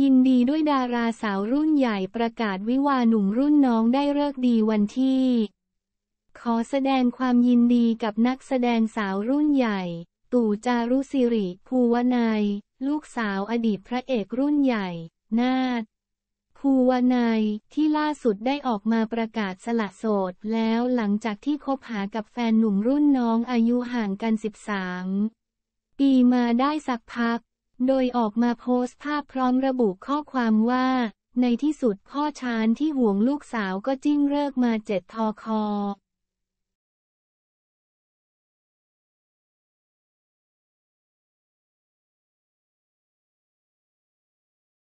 ยินดีด้วยดาราสาวรุ่นใหญ่ประกาศวิวาหนุ่มรุ่นน้องได้เลิกดีวันที่ ขอแสดงความยินดีกับนักแสดงสาวรุ่นใหญ่ ตู่จารุสิริ ภูวนายลูกสาวอดีตพระเอกรุ่นใหญ่ นาดภูวนายที่ล่าสุดได้ออกมาประกาศสละโสดแล้วหลังจากที่คบหากับแฟนหนุ่มรุ่นน้องอายุห่างกัน13 ปีมาได้สักพักโดยออกมาโพสต์ภาพพร้อมระบุข้อความว่า ในที่สุดพ่อชานที่ห่วงลูกสาวก็จิ้งเลิกมาเจ็ดทอคอ